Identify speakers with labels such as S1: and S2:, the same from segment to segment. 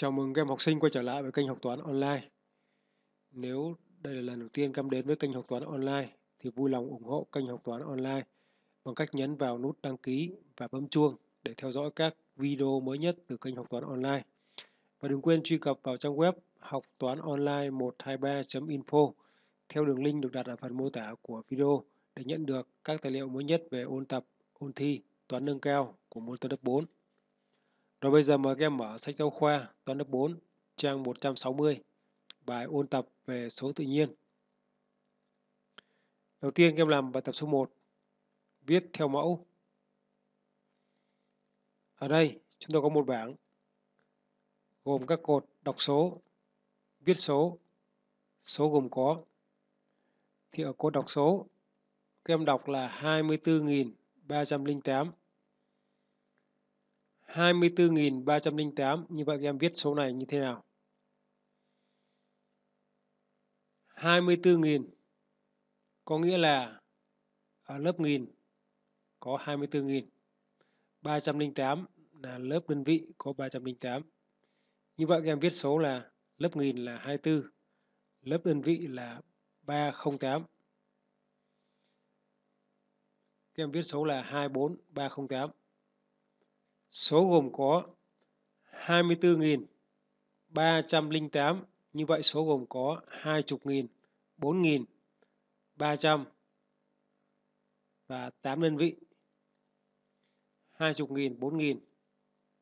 S1: Chào mừng các em học sinh quay trở lại với kênh học toán online. Nếu đây là lần đầu tiên các em đến với kênh học toán online thì vui lòng ủng hộ kênh học toán online bằng cách nhấn vào nút đăng ký và bấm chuông để theo dõi các video mới nhất từ kênh học toán online. Và đừng quên truy cập vào trang web học toán online 123.info theo đường link được đặt ở phần mô tả của video để nhận được các tài liệu mới nhất về ôn tập, ôn thi, toán nâng cao của môn toán lớp 4. Rồi bây giờ mời các em mở sách giáo khoa toán lớp 4, trang 160, bài ôn tập về số tự nhiên. Đầu tiên các em làm bài tập số 1, viết theo mẫu. Ở đây chúng ta có một bảng gồm các cột đọc số, viết số, số gồm có. Thì ở cột đọc số, các em đọc là 24.308 24.308. Như vậy các em viết số này như thế nào? 24.000 có nghĩa là ở à, lớp nghìn có 24.000. 308 là lớp đơn vị có 308. Như vậy các em viết số là lớp nghìn là 24, lớp đơn vị là 308. Các em viết số là 24308 số gồm có 24.308 như vậy số gồm có 20.000 4.000 300 và 8 đơn vị 20.000 4.000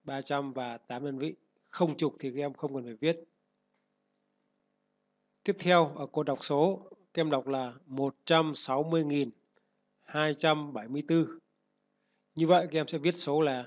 S1: 300 và 8 đơn vị không chục thì các em không cần phải viết tiếp theo ở cô đọc số các em đọc là 160.274 như vậy các em sẽ viết số là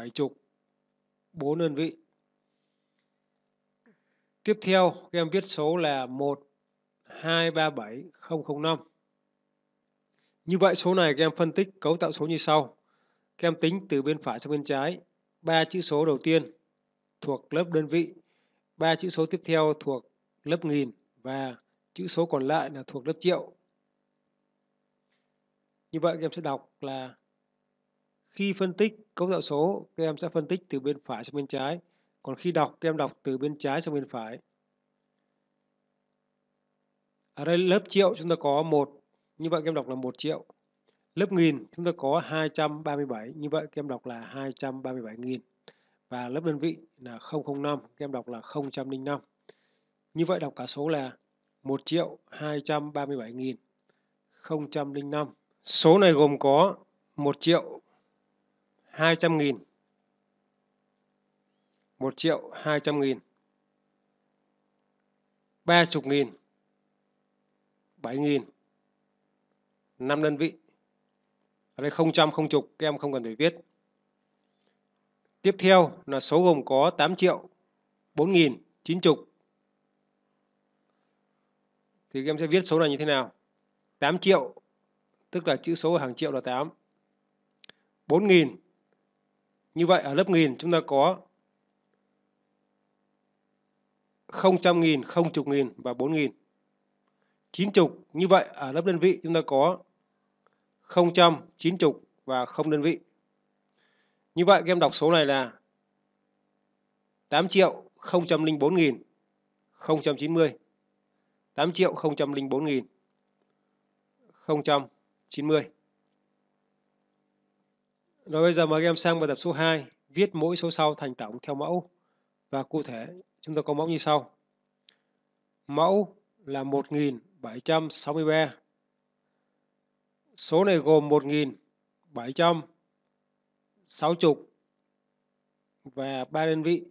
S1: mấy chục, bốn đơn vị. Tiếp theo, các em viết số là 1237005. Như vậy số này các em phân tích cấu tạo số như sau. Các em tính từ bên phải sang bên trái, ba chữ số đầu tiên thuộc lớp đơn vị, ba chữ số tiếp theo thuộc lớp nghìn và chữ số còn lại là thuộc lớp triệu. Như vậy các em sẽ đọc là khi phân tích cấu tạo số, các em sẽ phân tích từ bên phải sang bên trái. Còn khi đọc, các em đọc từ bên trái sang bên phải. Ở đây lớp triệu chúng ta có một như vậy các em đọc là 1 triệu. Lớp nghìn chúng ta có 237, như vậy các em đọc là 237.000. Và lớp đơn vị là 005, các em đọc là 005. Như vậy đọc cả số là 1 triệu 237.005. Số này gồm có 1 triệu 200 nghìn 1 triệu 200 nghìn 30 nghìn 7 nghìn 5 đơn vị ở đây không trăm không chục các em không cần phải viết tiếp theo là số gồm có 8 triệu 4 nghìn 9 chục thì các em sẽ viết số này như thế nào 8 triệu tức là chữ số hàng triệu là 8 4 nghìn như vậy ở lớp nghìn chúng ta có không trăm nghìn, không chục nghìn và bốn nghìn. Chín chục, như vậy ở lớp đơn vị chúng ta có không trăm, chín chục và không đơn vị. Như vậy các em đọc số này là 8 triệu 004 nghìn 090 8 triệu 004 nghìn 090 rồi bây giờ mời các em sang bài tập số 2, viết mỗi số sau thành tổng theo mẫu. Và cụ thể, chúng ta có mẫu như sau. Mẫu là 1763. Số này gồm 1760 và 3 đơn vị.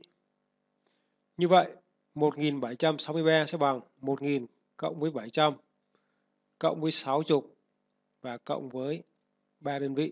S1: Như vậy, 1763 sẽ bằng 1000 cộng với 700 cộng với 60 và cộng với 3 đơn vị.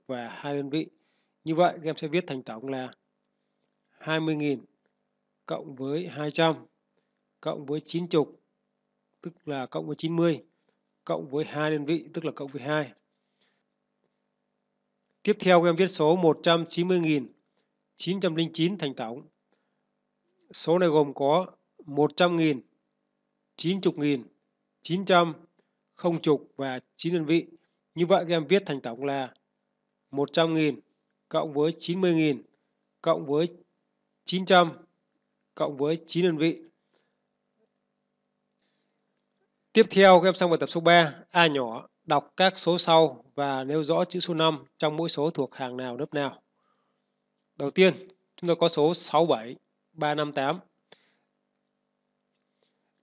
S1: và hai đơn vị. Như vậy các em sẽ viết thành tổng là 20.000 cộng với 200 cộng với 9 chục tức là cộng với 90 cộng với hai đơn vị tức là cộng với 2. Tiếp theo các em viết số 190.909 thành tổng. Số này gồm có 100.000, 90.000, 900, không chục và 9 đơn vị. Như vậy các em viết thành tổng là 100.000 cộng với 90.000 cộng với 900 cộng với 9 đơn vị. Tiếp theo các em sang bài tập số 3, A nhỏ, đọc các số sau và nêu rõ chữ số 5 trong mỗi số thuộc hàng nào lớp nào. Đầu tiên, chúng ta có số 67, 358.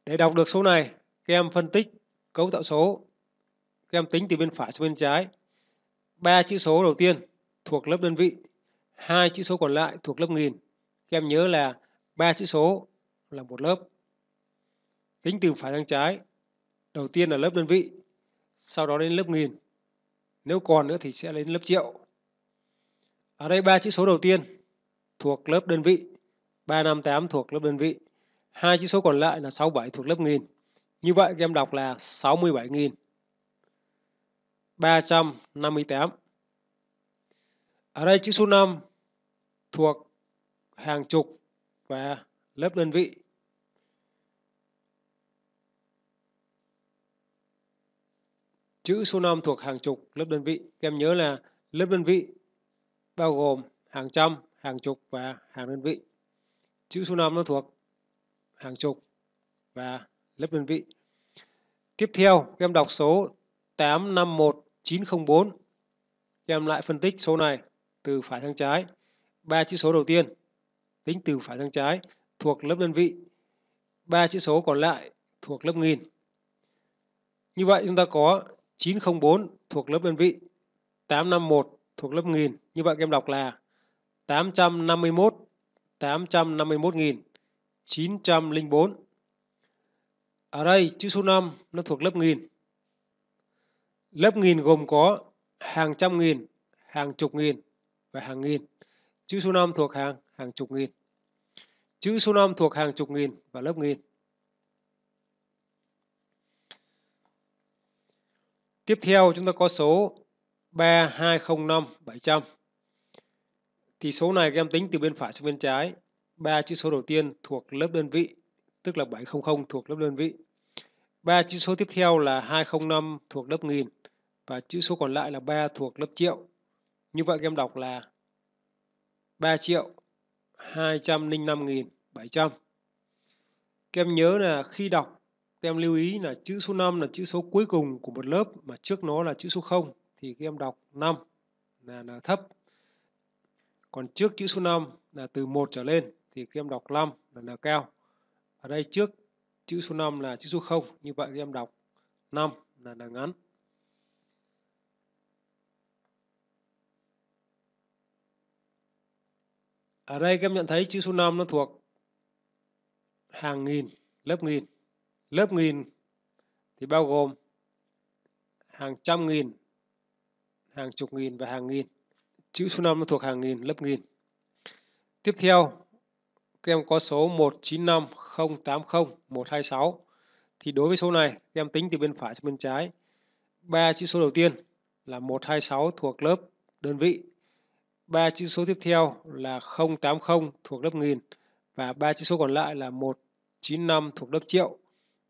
S1: Để đọc được số này, các em phân tích cấu tạo số. Các em tính từ bên phải sang bên trái ba chữ số đầu tiên thuộc lớp đơn vị, hai chữ số còn lại thuộc lớp nghìn. Các em nhớ là ba chữ số là một lớp. Tính từ phải sang trái, đầu tiên là lớp đơn vị, sau đó đến lớp nghìn. Nếu còn nữa thì sẽ đến lớp triệu. Ở đây ba chữ số đầu tiên thuộc lớp đơn vị, 358 thuộc lớp đơn vị. Hai chữ số còn lại là 67 thuộc lớp nghìn. Như vậy các em đọc là 67.000. 358. Ở đây chữ số 5 thuộc hàng chục và lớp đơn vị. Chữ số 5 thuộc hàng chục lớp đơn vị. Các em nhớ là lớp đơn vị bao gồm hàng trăm, hàng chục và hàng đơn vị. Chữ số 5 nó thuộc hàng chục và lớp đơn vị. Tiếp theo, các em đọc số 851 904. Em lại phân tích số này từ phải sang trái. ba chữ số đầu tiên tính từ phải sang trái thuộc lớp đơn vị. ba chữ số còn lại thuộc lớp nghìn. Như vậy chúng ta có 904 thuộc lớp đơn vị, 851 thuộc lớp nghìn. Như vậy các em đọc là 851 851.000 904. Ở đây chữ số 5 nó thuộc lớp nghìn Lớp nghìn gồm có hàng trăm nghìn, hàng chục nghìn và hàng nghìn. Chữ số 5 thuộc hàng hàng chục nghìn. Chữ số 5 thuộc hàng chục nghìn và lớp nghìn. Tiếp theo chúng ta có số 3205700. Thì số này các em tính từ bên phải sang bên trái. ba chữ số đầu tiên thuộc lớp đơn vị, tức là 700 thuộc lớp đơn vị. ba chữ số tiếp theo là 205 thuộc lớp nghìn và chữ số còn lại là 3 thuộc lớp triệu. Như vậy các em đọc là 3 triệu 205.700. Các em nhớ là khi đọc, các em lưu ý là chữ số 5 là chữ số cuối cùng của một lớp mà trước nó là chữ số 0 thì các em đọc 5 là, là thấp. Còn trước chữ số 5 là từ 1 trở lên thì các em đọc 5 là, là cao. Ở đây trước chữ số 5 là chữ số 0, như vậy các em đọc 5 là, là ngắn. Ở đây các em nhận thấy chữ số 5 nó thuộc hàng nghìn, lớp nghìn. Lớp nghìn thì bao gồm hàng trăm nghìn, hàng chục nghìn và hàng nghìn. Chữ số 5 nó thuộc hàng nghìn, lớp nghìn. Tiếp theo, các em có số 195080126 thì đối với số này, các em tính từ bên phải sang bên trái. ba chữ số đầu tiên là 126 thuộc lớp đơn vị ba chữ số tiếp theo là 080 thuộc lớp nghìn và ba chữ số còn lại là 195 thuộc lớp triệu.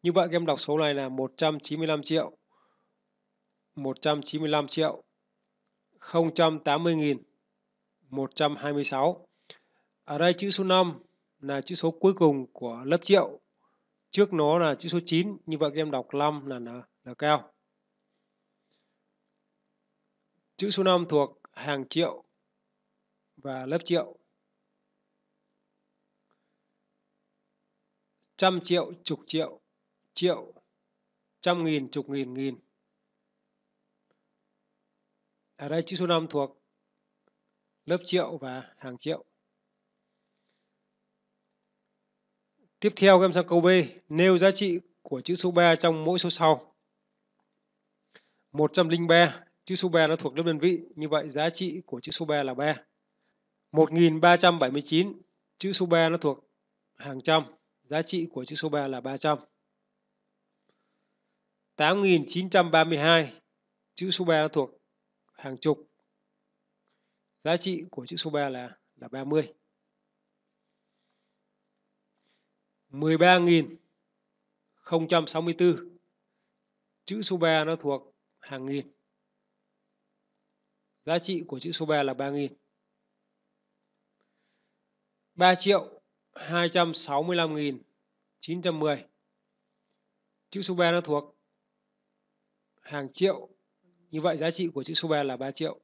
S1: Như vậy em đọc số này là 195 triệu. 195 triệu. 080.000 126. Ở đây chữ số 5 là chữ số cuối cùng của lớp triệu. Trước nó là chữ số 9, như vậy em đọc 5 là là, là cao. Chữ số 5 thuộc hàng triệu và lớp triệu. Trăm triệu, chục triệu, triệu, trăm nghìn, chục nghìn, nghìn. Ở đây chữ số 5 thuộc lớp triệu và hàng triệu. Tiếp theo em sang câu B, nêu giá trị của chữ số 3 trong mỗi số sau. 103, chữ số 3 nó thuộc lớp đơn vị, như vậy giá trị của chữ số 3 là 3. 1379, chữ số 3 nó thuộc hàng trăm, giá trị của chữ số 3 là 300. 8932, chữ số 3 nó thuộc hàng chục. Giá trị của chữ số 3 là là 30. 13.064. Chữ số 3 nó thuộc hàng nghìn. Giá trị của chữ số 3 là 3.000. 3 triệu 265.910 chữ số 3 nó thuộc hàng triệu như vậy giá trị của chữ số 3 là 3 triệu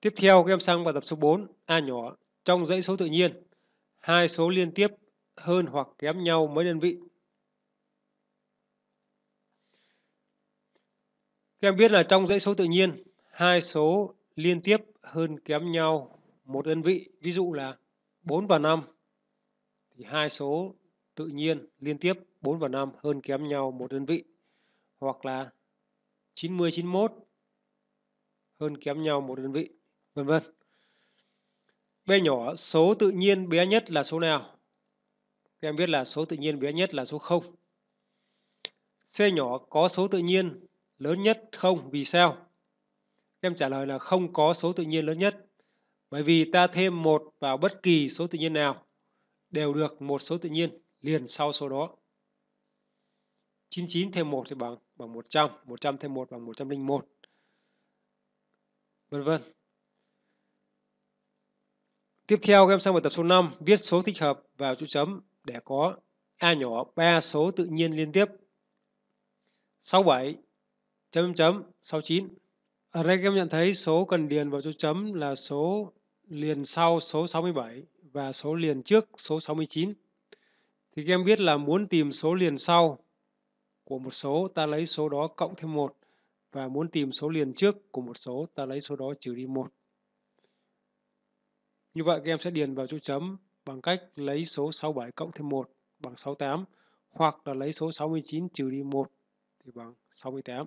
S1: Tiếp theo các em sang vào tập số 4 A nhỏ trong dãy số tự nhiên hai số liên tiếp hơn hoặc kém nhau mấy đơn vị Các em biết là trong dãy số tự nhiên hai số liên tiếp hơn kém nhau một đơn vị. Ví dụ là 4 và 5 thì hai số tự nhiên liên tiếp 4 và 5 hơn kém nhau một đơn vị hoặc là 90 91 hơn kém nhau một đơn vị, vân vân. B nhỏ số tự nhiên bé nhất là số nào? Các em biết là số tự nhiên bé nhất là số 0. C nhỏ có số tự nhiên lớn nhất không vì sao? Em trả lời là không có số tự nhiên lớn nhất. Bởi vì ta thêm một vào bất kỳ số tự nhiên nào đều được một số tự nhiên liền sau số đó. 99 thêm 1 thì bằng bằng 100, 100 thêm 1 bằng 101. Vân vân. Tiếp theo các em sang bài tập số 5, viết số thích hợp vào chỗ chấm để có a nhỏ 3 số tự nhiên liên tiếp. 67 chấm chấm 69 ở đây các em nhận thấy số cần điền vào chỗ chấm là số liền sau số 67 và số liền trước số 69. Thì các em biết là muốn tìm số liền sau của một số ta lấy số đó cộng thêm 1 và muốn tìm số liền trước của một số ta lấy số đó trừ đi 1. Như vậy các em sẽ điền vào chỗ chấm bằng cách lấy số 67 cộng thêm 1 bằng 68 hoặc là lấy số 69 trừ đi 1 thì bằng 68.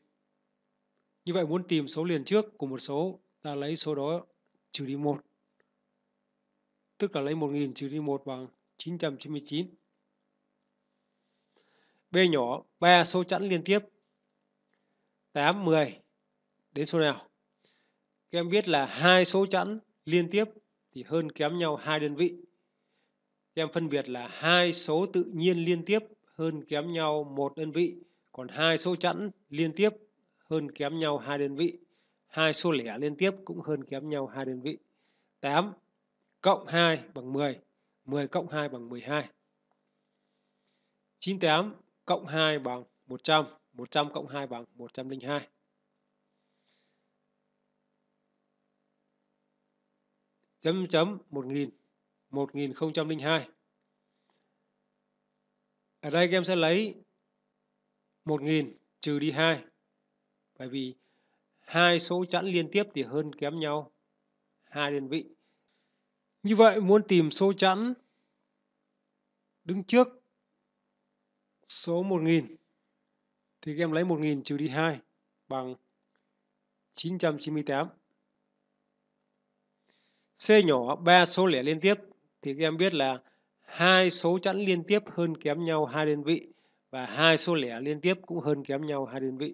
S1: Như vậy muốn tìm số liền trước của một số, ta lấy số đó trừ đi 1. Tức là lấy 1000 trừ đi 1 bằng 999. B nhỏ, 3 số chẵn liên tiếp. 8, 10. Đến số nào? Các em biết là hai số chẵn liên tiếp thì hơn kém nhau hai đơn vị. Các em phân biệt là hai số tự nhiên liên tiếp hơn kém nhau một đơn vị, còn hai số chẵn liên tiếp hơn kém nhau hai đơn vị. Hai số lẻ liên tiếp cũng hơn kém nhau hai đơn vị. 8 cộng 2 bằng 10. 10 cộng 2 bằng 12. 98 cộng 2 bằng 100. 100 cộng 2 bằng 102. chấm chấm 1000 1002 Ở đây các em sẽ lấy 1000 trừ đi 2 bởi vì hai số chẵn liên tiếp thì hơn kém nhau hai đơn vị như vậy muốn tìm số chẵn đứng trước số 1000 thì các em lấy 1000 trừ đi 2 bằng 998. C nhỏ 3 số lẻ liên tiếp thì các em biết là hai số chẵn liên tiếp hơn kém nhau hai đơn vị và hai số lẻ liên tiếp cũng hơn kém nhau hai đơn vị.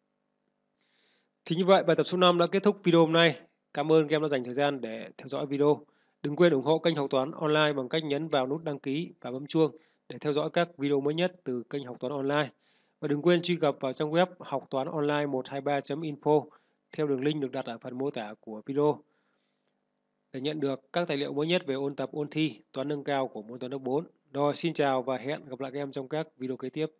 S1: Thì như vậy bài tập số 5 đã kết thúc video hôm nay. Cảm ơn các em đã dành thời gian để theo dõi video. Đừng quên ủng hộ kênh học toán online bằng cách nhấn vào nút đăng ký và bấm chuông để theo dõi các video mới nhất từ kênh học toán online. Và đừng quên truy cập vào trang web học toán online 123.info theo đường link được đặt ở phần mô tả của video để nhận được các tài liệu mới nhất về ôn tập ôn thi toán nâng cao của môn toán lớp 4. Rồi xin chào và hẹn gặp lại các em trong các video kế tiếp.